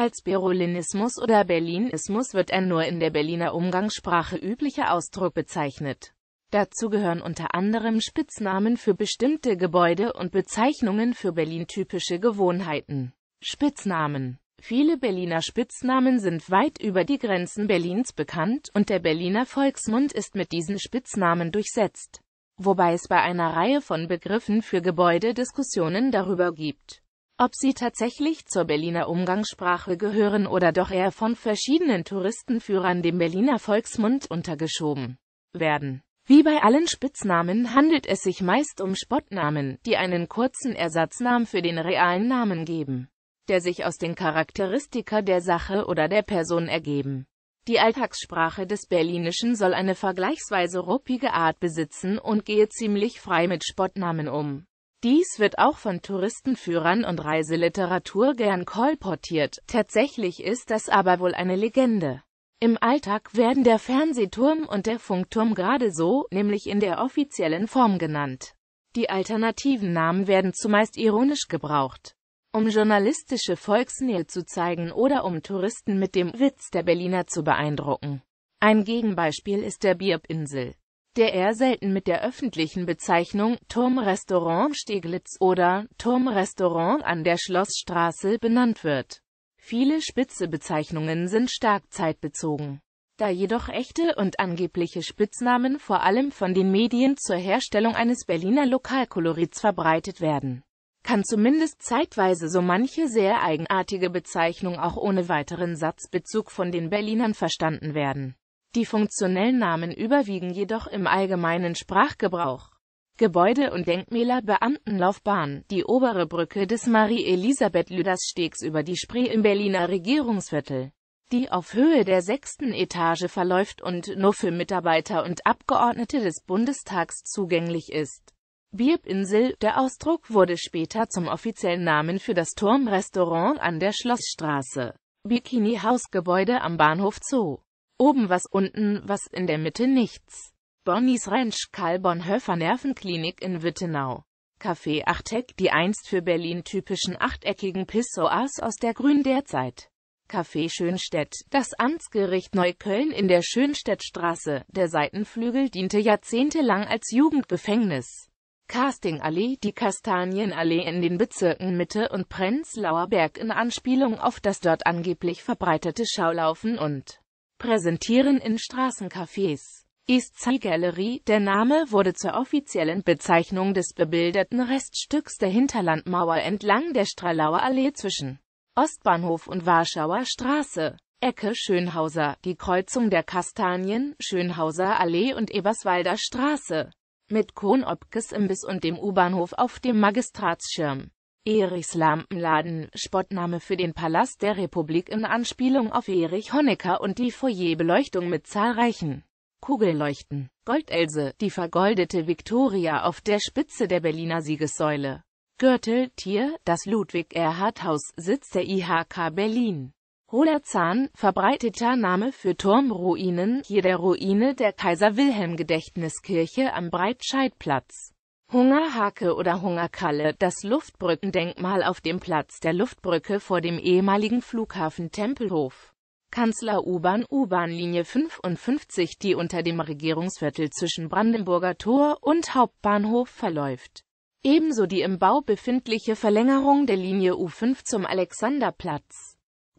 Als Berolinismus oder Berlinismus wird ein nur in der Berliner Umgangssprache üblicher Ausdruck bezeichnet. Dazu gehören unter anderem Spitznamen für bestimmte Gebäude und Bezeichnungen für Berlin-typische Gewohnheiten. Spitznamen Viele Berliner Spitznamen sind weit über die Grenzen Berlins bekannt und der Berliner Volksmund ist mit diesen Spitznamen durchsetzt, wobei es bei einer Reihe von Begriffen für Gebäude Diskussionen darüber gibt ob sie tatsächlich zur Berliner Umgangssprache gehören oder doch eher von verschiedenen Touristenführern dem Berliner Volksmund untergeschoben werden. Wie bei allen Spitznamen handelt es sich meist um Spottnamen, die einen kurzen Ersatznamen für den realen Namen geben, der sich aus den Charakteristika der Sache oder der Person ergeben. Die Alltagssprache des Berlinischen soll eine vergleichsweise ruppige Art besitzen und gehe ziemlich frei mit Spottnamen um. Dies wird auch von Touristenführern und Reiseliteratur gern kolportiert, tatsächlich ist das aber wohl eine Legende. Im Alltag werden der Fernsehturm und der Funkturm gerade so, nämlich in der offiziellen Form genannt. Die alternativen Namen werden zumeist ironisch gebraucht, um journalistische Volksnähe zu zeigen oder um Touristen mit dem Witz der Berliner zu beeindrucken. Ein Gegenbeispiel ist der Bierbinsel der eher selten mit der öffentlichen Bezeichnung Turmrestaurant Steglitz oder Turmrestaurant an der Schlossstraße benannt wird. Viele Spitzebezeichnungen sind stark zeitbezogen. Da jedoch echte und angebliche Spitznamen vor allem von den Medien zur Herstellung eines Berliner Lokalkolorits verbreitet werden, kann zumindest zeitweise so manche sehr eigenartige Bezeichnung auch ohne weiteren Satzbezug von den Berlinern verstanden werden die funktionellen Namen überwiegen jedoch im allgemeinen Sprachgebrauch. Gebäude und Denkmäler Beamtenlaufbahn Die obere Brücke des Marie-Elisabeth-Lüders-Stegs über die Spree im Berliner Regierungsviertel, die auf Höhe der sechsten Etage verläuft und nur für Mitarbeiter und Abgeordnete des Bundestags zugänglich ist. Bierbinsel Der Ausdruck wurde später zum offiziellen Namen für das Turmrestaurant an der Schlossstraße. Bikini-Hausgebäude am Bahnhof Zoo Oben was unten, was in der Mitte nichts. Bonnies Ranch Karl Bonhoeffer Nervenklinik in Wittenau. Café Achteck, die einst für Berlin typischen achteckigen Pissoirs aus der Grün derzeit. Café Schönstedt, das Amtsgericht Neukölln in der Schönstettstraße, der Seitenflügel diente jahrzehntelang als Jugendgefängnis. Castingallee, die Kastanienallee in den Bezirken Mitte und Prenzlauer Berg in Anspielung auf das dort angeblich verbreitete Schaulaufen und präsentieren in Straßencafés. Eastside Gallery, der Name wurde zur offiziellen Bezeichnung des bebilderten Reststücks der Hinterlandmauer entlang der Stralauer Allee zwischen Ostbahnhof und Warschauer Straße, Ecke Schönhauser, die Kreuzung der Kastanien, Schönhauser Allee und Eberswalder Straße, mit Kohn-Opkes Imbiss und dem U-Bahnhof auf dem Magistratsschirm. Erichs Lampenladen, Spottname für den Palast der Republik in Anspielung auf Erich Honecker und die Foyerbeleuchtung mit zahlreichen Kugelleuchten. Goldelse, die vergoldete Viktoria auf der Spitze der Berliner Siegessäule. Gürtel, Tier, das Ludwig-Erhard-Haus, Sitz der IHK Berlin. Hohler Zahn, verbreiteter Name für Turmruinen, hier der Ruine der Kaiser-Wilhelm-Gedächtniskirche am Breitscheidplatz. Hungerhake oder Hungerkalle, das Luftbrückendenkmal auf dem Platz der Luftbrücke vor dem ehemaligen Flughafen Tempelhof. Kanzler U-Bahn U-Bahn-Linie 55, die unter dem Regierungsviertel zwischen Brandenburger Tor und Hauptbahnhof verläuft. Ebenso die im Bau befindliche Verlängerung der Linie U5 zum Alexanderplatz.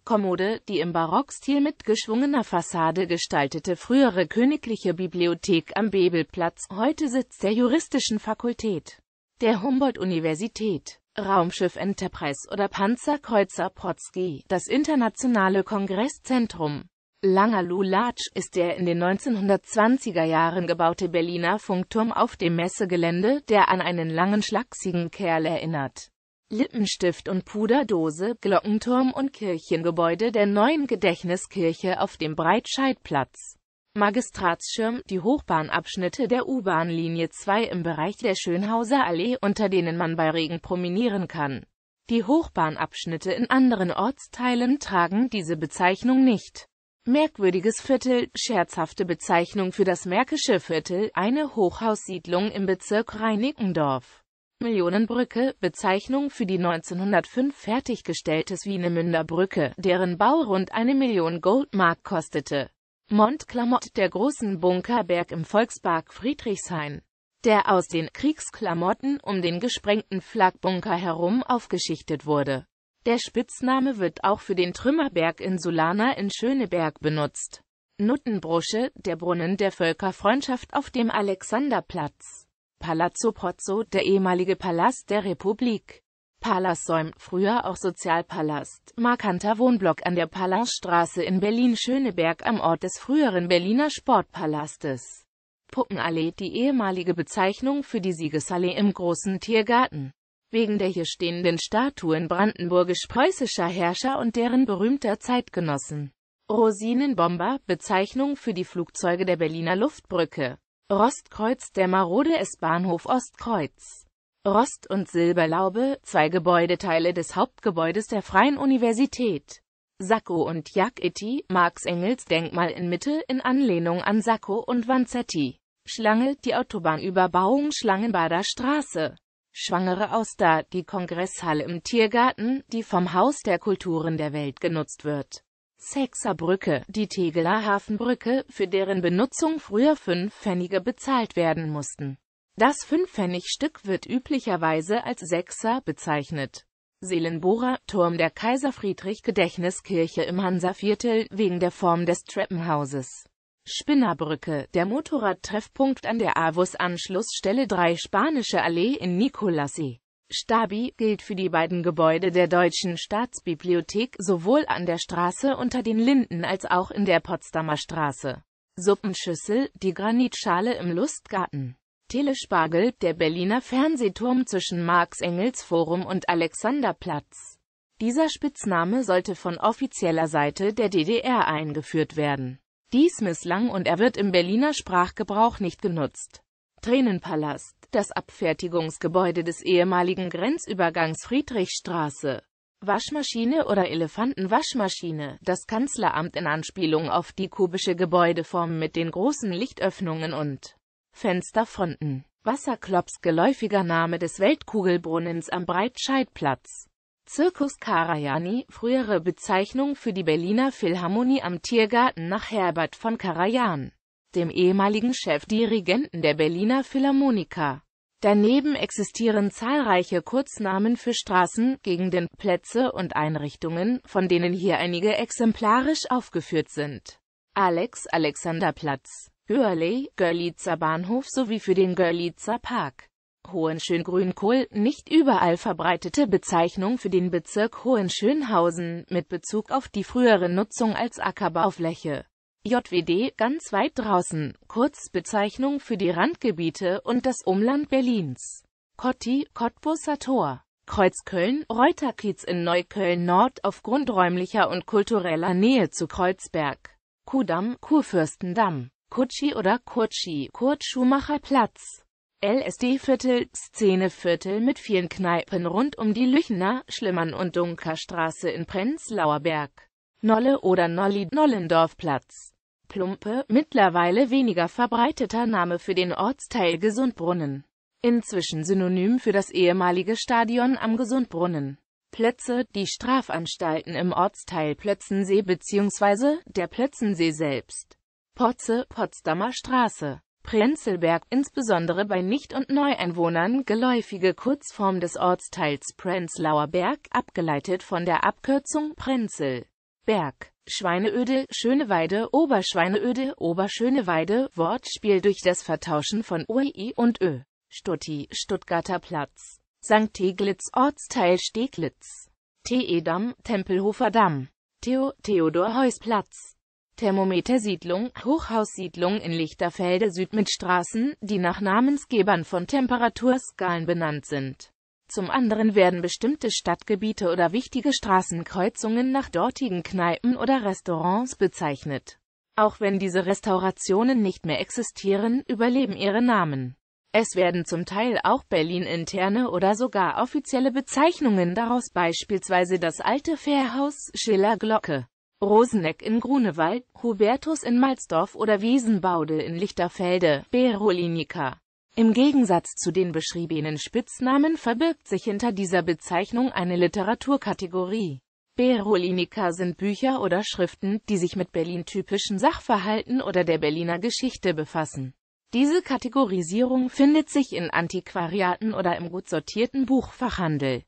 Kommode, die im Barockstil mit geschwungener Fassade gestaltete frühere Königliche Bibliothek am Bebelplatz, heute Sitz der Juristischen Fakultät der Humboldt-Universität. Raumschiff Enterprise oder Panzerkreuzer Potsky, das internationale Kongresszentrum. Langerloo Larch ist der in den 1920er Jahren gebaute Berliner Funkturm auf dem Messegelände, der an einen langen schlachsigen Kerl erinnert. Lippenstift und Puderdose, Glockenturm und Kirchengebäude der neuen Gedächtniskirche auf dem Breitscheidplatz. Magistratsschirm, die Hochbahnabschnitte der U-Bahn-Linie 2 im Bereich der Schönhauser Allee, unter denen man bei Regen promenieren kann. Die Hochbahnabschnitte in anderen Ortsteilen tragen diese Bezeichnung nicht. Merkwürdiges Viertel, scherzhafte Bezeichnung für das Märkische Viertel, eine Hochhaussiedlung im Bezirk Reinickendorf. Millionenbrücke, Bezeichnung für die 1905 fertiggestellte Swinemünder Brücke, deren Bau rund eine Million Goldmark kostete. Mondklamott der großen Bunkerberg im Volkspark Friedrichshain, der aus den Kriegsklamotten um den gesprengten Flakbunker herum aufgeschichtet wurde. Der Spitzname wird auch für den Trümmerberg in Sulana in Schöneberg benutzt. Nuttenbrusche, der Brunnen der Völkerfreundschaft auf dem Alexanderplatz. Palazzo Pozzo, der ehemalige Palast der Republik. Palassäum, früher auch Sozialpalast, markanter Wohnblock an der Palaststraße in Berlin-Schöneberg am Ort des früheren Berliner Sportpalastes. Puppenallee, die ehemalige Bezeichnung für die Siegesallee im Großen Tiergarten. Wegen der hier stehenden Statuen brandenburgisch-preußischer Herrscher und deren berühmter Zeitgenossen. Rosinenbomber, Bezeichnung für die Flugzeuge der Berliner Luftbrücke. Rostkreuz, der marode S-Bahnhof Ostkreuz. Rost- und Silberlaube, zwei Gebäudeteile des Hauptgebäudes der Freien Universität. Sacco und Jack-Itti, Marx-Engels-Denkmal in Mitte in Anlehnung an Sacco und Vanzetti. Schlange, die Autobahnüberbauung Schlangenbader Straße. Schwangere Auster, die Kongresshalle im Tiergarten, die vom Haus der Kulturen der Welt genutzt wird. Sechserbrücke, die Tegeler Hafenbrücke, für deren Benutzung früher fünf Pfennige bezahlt werden mussten. Das Fünfpfennigstück wird üblicherweise als Sechser bezeichnet. Seelenbohrer, Turm der Kaiser Friedrich Gedächtniskirche im Hansaviertel, wegen der Form des Treppenhauses. Spinnerbrücke, der Motorradtreffpunkt an der Avus-Anschlussstelle 3 Spanische Allee in Nicolassi. Stabi gilt für die beiden Gebäude der Deutschen Staatsbibliothek sowohl an der Straße unter den Linden als auch in der Potsdamer Straße. Suppenschüssel, die Granitschale im Lustgarten. Telespargel, der Berliner Fernsehturm zwischen Marx-Engels-Forum und Alexanderplatz. Dieser Spitzname sollte von offizieller Seite der DDR eingeführt werden. Dies misslang und er wird im Berliner Sprachgebrauch nicht genutzt. Tränenpalast das Abfertigungsgebäude des ehemaligen Grenzübergangs Friedrichstraße. Waschmaschine oder Elefantenwaschmaschine, das Kanzleramt in Anspielung auf die kubische Gebäudeform mit den großen Lichtöffnungen und Fensterfronten. Wasserklops geläufiger Name des Weltkugelbrunnens am Breitscheidplatz. Zirkus Karajani, frühere Bezeichnung für die Berliner Philharmonie am Tiergarten nach Herbert von Karajan dem ehemaligen Chefdirigenten der Berliner Philharmoniker. Daneben existieren zahlreiche Kurznamen für Straßen, Gegenden, Plätze und Einrichtungen, von denen hier einige exemplarisch aufgeführt sind. Alex Alexanderplatz, Görli, Görlitzer Bahnhof sowie für den Görlitzer Park. Hohenschöngrünkohl, nicht überall verbreitete Bezeichnung für den Bezirk Hohenschönhausen, mit Bezug auf die frühere Nutzung als Ackerbaufläche. JWD ganz weit draußen, Kurzbezeichnung für die Randgebiete und das Umland Berlins. Kotti, Cottbusser Tor, Kreuzköln, Reuterkiez in Neukölln-Nord aufgrund räumlicher und kultureller Nähe zu Kreuzberg. Kudamm, Kurfürstendamm, Kutschi oder Kutschi, Kurt-Schumacher-Platz. LSD-Viertel, Szeneviertel mit vielen Kneipen rund um die Lüchener, Schlimmern und Dunkerstraße in Prenzlauer Berg. Nolle oder Nolli-Nollendorfplatz. Plumpe, mittlerweile weniger verbreiteter Name für den Ortsteil Gesundbrunnen. Inzwischen synonym für das ehemalige Stadion am Gesundbrunnen. Plötze, die Strafanstalten im Ortsteil Plötzensee bzw. der Plötzensee selbst. Potze, Potsdamer Straße. Prenzelberg, insbesondere bei Nicht- und Neueinwohnern geläufige Kurzform des Ortsteils Prenzlauer Berg, abgeleitet von der Abkürzung Prenzel. Berg, Schweineöde, Schöneweide, Oberschweineöde, Oberschöneweide, Wortspiel durch das Vertauschen von OI und Ö. Stutti, Stuttgarter Platz, St. Teglitz, Ortsteil Steglitz, TE Damm, Tempelhofer Damm, Theo, Theodor-Heuss-Platz, Thermometersiedlung, Hochhaussiedlung in Lichterfelde Süd mit Straßen, die nach Namensgebern von Temperaturskalen benannt sind. Zum anderen werden bestimmte Stadtgebiete oder wichtige Straßenkreuzungen nach dortigen Kneipen oder Restaurants bezeichnet. Auch wenn diese Restaurationen nicht mehr existieren, überleben ihre Namen. Es werden zum Teil auch Berlin-interne oder sogar offizielle Bezeichnungen daraus beispielsweise das alte Fährhaus, Schiller-Glocke, Roseneck in Grunewald, Hubertus in Malzdorf oder Wiesenbaude in Lichterfelde, Berolinica. Im Gegensatz zu den beschriebenen Spitznamen verbirgt sich hinter dieser Bezeichnung eine Literaturkategorie. Berolinika sind Bücher oder Schriften, die sich mit Berlin-typischen Sachverhalten oder der Berliner Geschichte befassen. Diese Kategorisierung findet sich in Antiquariaten oder im gut sortierten Buchfachhandel.